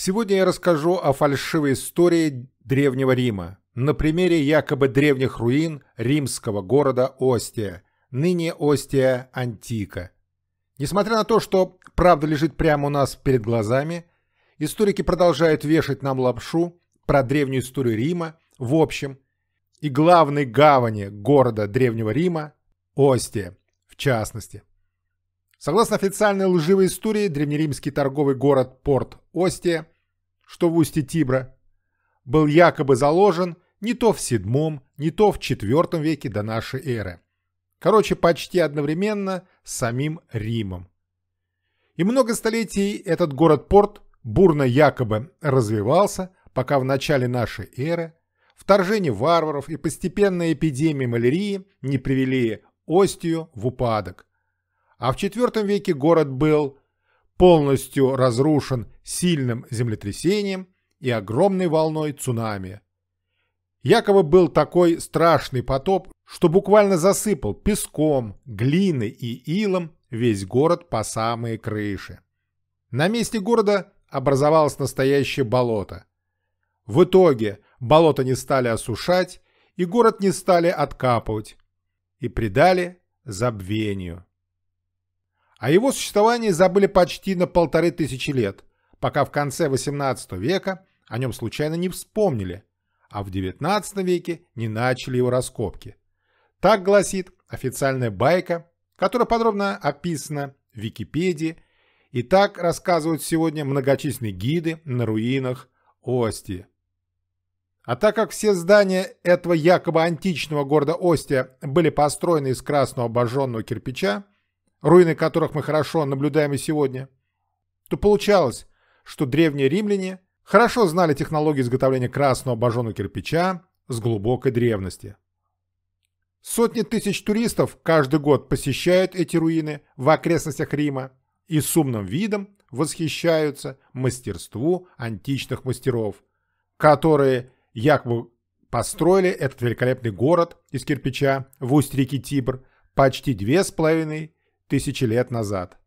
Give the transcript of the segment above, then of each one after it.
Сегодня я расскажу о фальшивой истории Древнего Рима на примере якобы древних руин римского города Остия, ныне Остия Антика. Несмотря на то, что правда лежит прямо у нас перед глазами, историки продолжают вешать нам лапшу про древнюю историю Рима в общем и главной гавани города Древнего Рима – Остия, в частности. Согласно официальной лживой истории, древнеримский торговый город Порт Остия что в устье Тибра, был якобы заложен не то в VII, не то в IV веке до нашей эры. Короче, почти одновременно с самим Римом. И много столетий этот город-порт бурно якобы развивался, пока в начале нашей эры вторжение варваров и постепенная эпидемия малярии не привели Остию в упадок. А в IV веке город был полностью разрушен сильным землетрясением и огромной волной цунами. Якобы был такой страшный потоп, что буквально засыпал песком, глиной и илом весь город по самые крыши. На месте города образовалось настоящее болото. В итоге болото не стали осушать, и город не стали откапывать, и предали забвению. О а его существовании забыли почти на полторы тысячи лет, пока в конце XVIII века о нем случайно не вспомнили, а в XIX веке не начали его раскопки. Так гласит официальная байка, которая подробно описана в Википедии, и так рассказывают сегодня многочисленные гиды на руинах Остии. А так как все здания этого якобы античного города Остия были построены из красного обожженного кирпича, руины которых мы хорошо наблюдаем и сегодня, то получалось, что древние римляне хорошо знали технологии изготовления красного обожженного кирпича с глубокой древности. Сотни тысяч туристов каждый год посещают эти руины в окрестностях Рима и с умным видом восхищаются мастерству античных мастеров, которые якобы построили этот великолепный город из кирпича в устье реки Тибр почти две с половиной тысячи лет назад.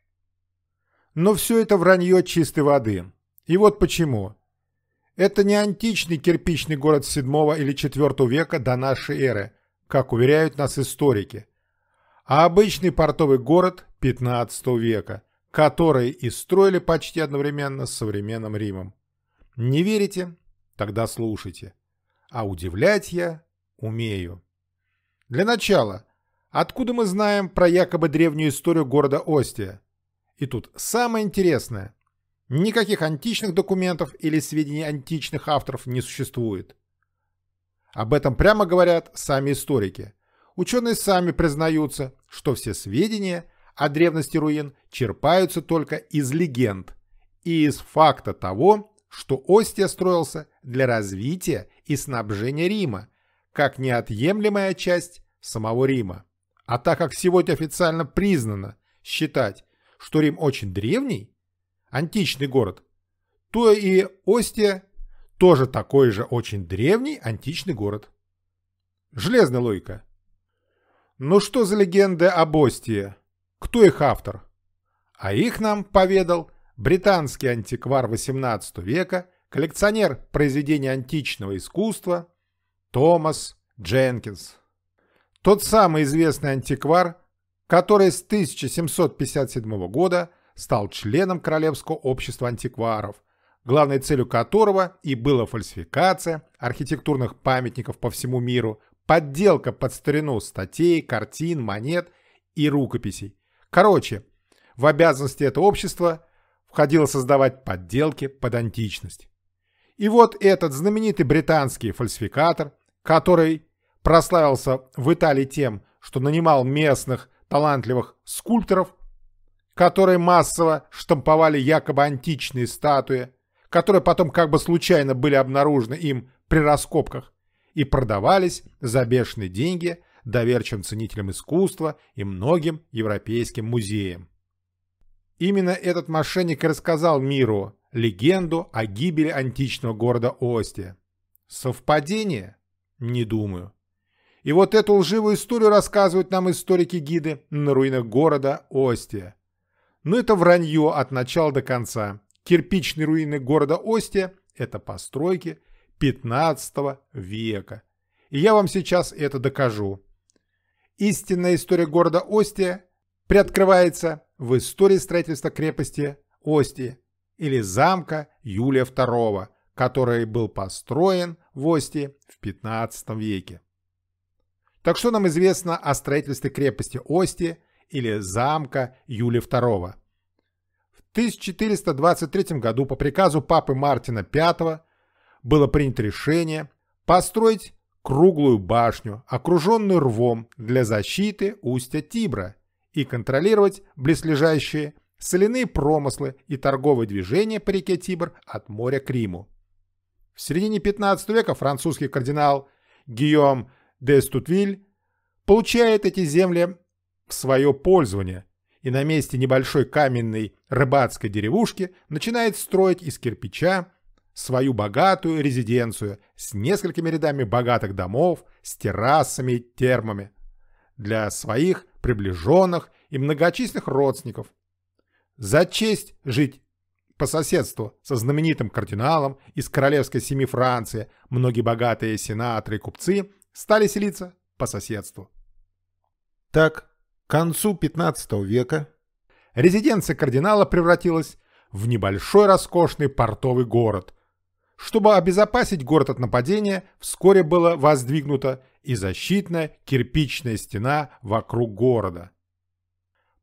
Но все это вранье чистой воды. И вот почему. Это не античный кирпичный город VII или IV века до нашей эры, как уверяют нас историки, а обычный портовый город XV века, который и строили почти одновременно с современным Римом. Не верите? Тогда слушайте. А удивлять я умею. Для начала – Откуда мы знаем про якобы древнюю историю города Остия? И тут самое интересное. Никаких античных документов или сведений античных авторов не существует. Об этом прямо говорят сами историки. Ученые сами признаются, что все сведения о древности руин черпаются только из легенд и из факта того, что Остия строился для развития и снабжения Рима, как неотъемлемая часть самого Рима. А так как сегодня официально признано считать, что Рим очень древний, античный город, то и Остия тоже такой же очень древний античный город. Железная логика. Ну что за легенды об Остии? Кто их автор? А их нам поведал британский антиквар XVIII века, коллекционер произведений античного искусства Томас Дженкинс. Тот самый известный антиквар, который с 1757 года стал членом Королевского общества антикваров, главной целью которого и была фальсификация архитектурных памятников по всему миру, подделка под старину статей, картин, монет и рукописей. Короче, в обязанности этого общества входило создавать подделки под античность. И вот этот знаменитый британский фальсификатор, который прославился в Италии тем, что нанимал местных талантливых скульпторов, которые массово штамповали якобы античные статуи, которые потом как бы случайно были обнаружены им при раскопках и продавались за бешеные деньги доверчивым ценителям искусства и многим европейским музеям. Именно этот мошенник и рассказал миру легенду о гибели античного города Остия. Совпадение? Не думаю. И вот эту лживую историю рассказывают нам историки-гиды на руинах города Остия. Но это вранье от начала до конца. Кирпичные руины города Остия – это постройки 15 века. И я вам сейчас это докажу. Истинная история города Остия приоткрывается в истории строительства крепости Остия или замка Юлия II, который был построен в Остии в 15 веке. Так что нам известно о строительстве крепости Ости или замка Юли II? В 1423 году по приказу папы Мартина V было принято решение построить круглую башню, окруженную рвом для защиты устья Тибра и контролировать близлежащие соляные промыслы и торговые движения по реке Тибр от моря к Риму. В середине 15 века французский кардинал Гийом Дестутвиль получает эти земли в свое пользование и на месте небольшой каменной рыбацкой деревушки начинает строить из кирпича свою богатую резиденцию с несколькими рядами богатых домов, с террасами и термами для своих приближенных и многочисленных родственников. За честь жить по соседству со знаменитым кардиналом из королевской семьи Франции многие богатые сенаторы и купцы стали селиться по соседству. Так, к концу 15 века резиденция кардинала превратилась в небольшой роскошный портовый город. Чтобы обезопасить город от нападения, вскоре была воздвигнута и защитная кирпичная стена вокруг города.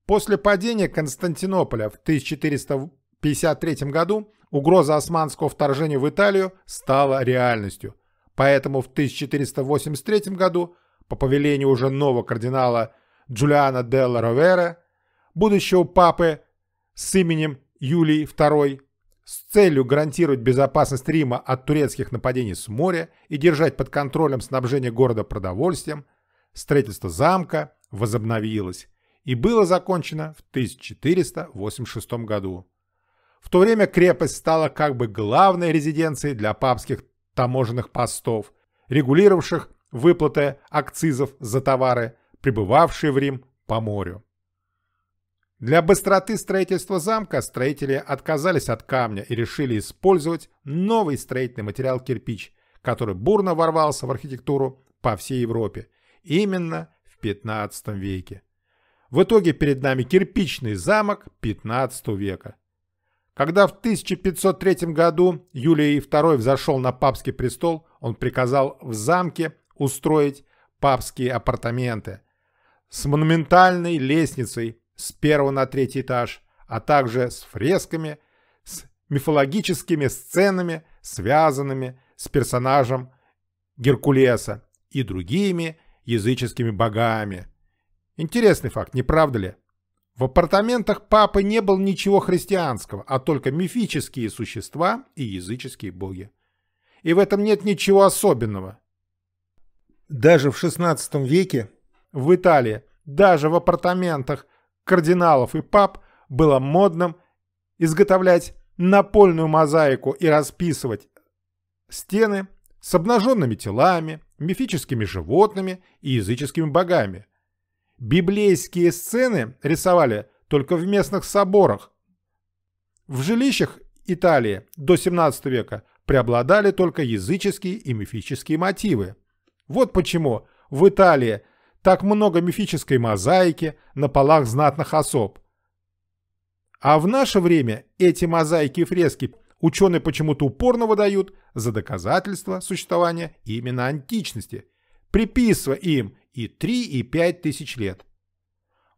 После падения Константинополя в 1453 году угроза османского вторжения в Италию стала реальностью – Поэтому в 1483 году, по повелению уже нового кардинала Джулиана де Ровера, будущего папы с именем Юлий II, с целью гарантировать безопасность Рима от турецких нападений с моря и держать под контролем снабжение города продовольствием, строительство замка возобновилось и было закончено в 1486 году. В то время крепость стала как бы главной резиденцией для папских таможенных постов, регулировавших выплаты акцизов за товары, прибывавшие в Рим по морю. Для быстроты строительства замка строители отказались от камня и решили использовать новый строительный материал кирпич, который бурно ворвался в архитектуру по всей Европе, именно в 15 веке. В итоге перед нами кирпичный замок 15 века, когда в 1503 году Юлий II взошел на папский престол, он приказал в замке устроить папские апартаменты с монументальной лестницей с первого на третий этаж, а также с фресками, с мифологическими сценами, связанными с персонажем Геркулеса и другими языческими богами. Интересный факт, не правда ли? В апартаментах папы не было ничего христианского, а только мифические существа и языческие боги. И в этом нет ничего особенного. Даже в XVI веке в Италии, даже в апартаментах кардиналов и пап было модным изготовлять напольную мозаику и расписывать стены с обнаженными телами, мифическими животными и языческими богами. Библейские сцены рисовали только в местных соборах. В жилищах Италии до 17 века преобладали только языческие и мифические мотивы. Вот почему в Италии так много мифической мозаики на полах знатных особ. А в наше время эти мозаики и фрески ученые почему-то упорно выдают за доказательство существования именно античности, приписывая им и 3, и 5 тысяч лет.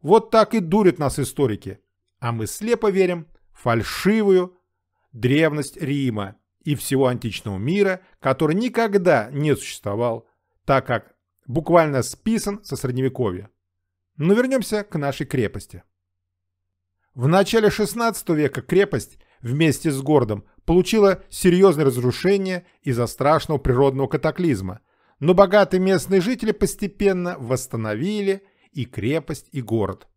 Вот так и дурят нас историки. А мы слепо верим в фальшивую древность Рима и всего античного мира, который никогда не существовал, так как буквально списан со средневековья. Но вернемся к нашей крепости. В начале XVI века крепость вместе с городом получила серьезное разрушение из-за страшного природного катаклизма – но богатые местные жители постепенно восстановили и крепость, и город.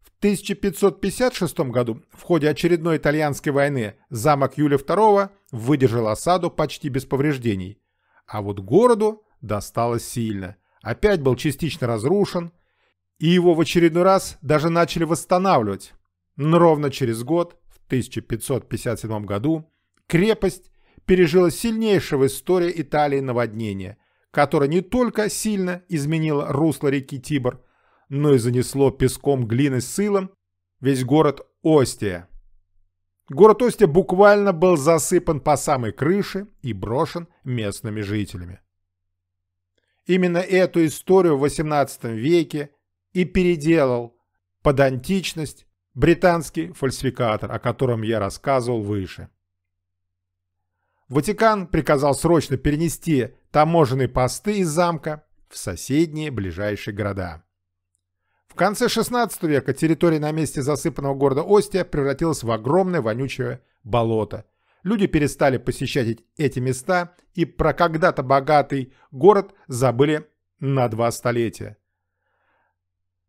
В 1556 году в ходе очередной итальянской войны замок Юлия II выдержал осаду почти без повреждений, а вот городу досталось сильно. Опять был частично разрушен, и его в очередной раз даже начали восстанавливать. Но ровно через год, в 1557 году, крепость пережила сильнейшее в истории Италии наводнение – которое не только сильно изменило русло реки Тибр, но и занесло песком глины с сылом весь город Остия. Город Остия буквально был засыпан по самой крыше и брошен местными жителями. Именно эту историю в XVIII веке и переделал под античность британский фальсификатор, о котором я рассказывал выше. Ватикан приказал срочно перенести таможенные посты из замка в соседние ближайшие города. В конце XVI века территория на месте засыпанного города Остия превратилась в огромное вонючее болото. Люди перестали посещать эти места, и про когда-то богатый город забыли на два столетия.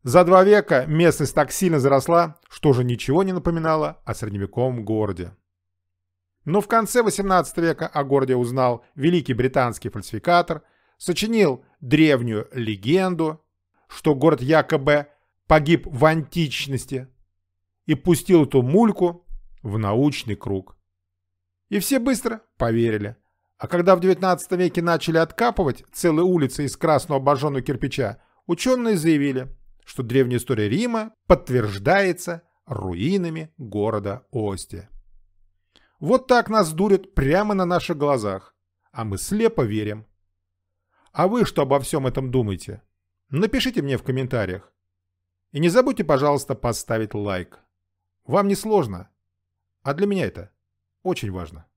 За два века местность так сильно заросла, что уже ничего не напоминало о средневековом городе. Но в конце 18 века о городе узнал великий британский фальсификатор, сочинил древнюю легенду, что город якобы погиб в античности, и пустил эту мульку в научный круг. И все быстро поверили. А когда в 19 веке начали откапывать целые улицы из красного обожженного кирпича, ученые заявили, что древняя история Рима подтверждается руинами города Остия. Вот так нас дурят прямо на наших глазах. А мы слепо верим. А вы что обо всем этом думаете? Напишите мне в комментариях. И не забудьте, пожалуйста, поставить лайк. Вам не сложно. А для меня это очень важно.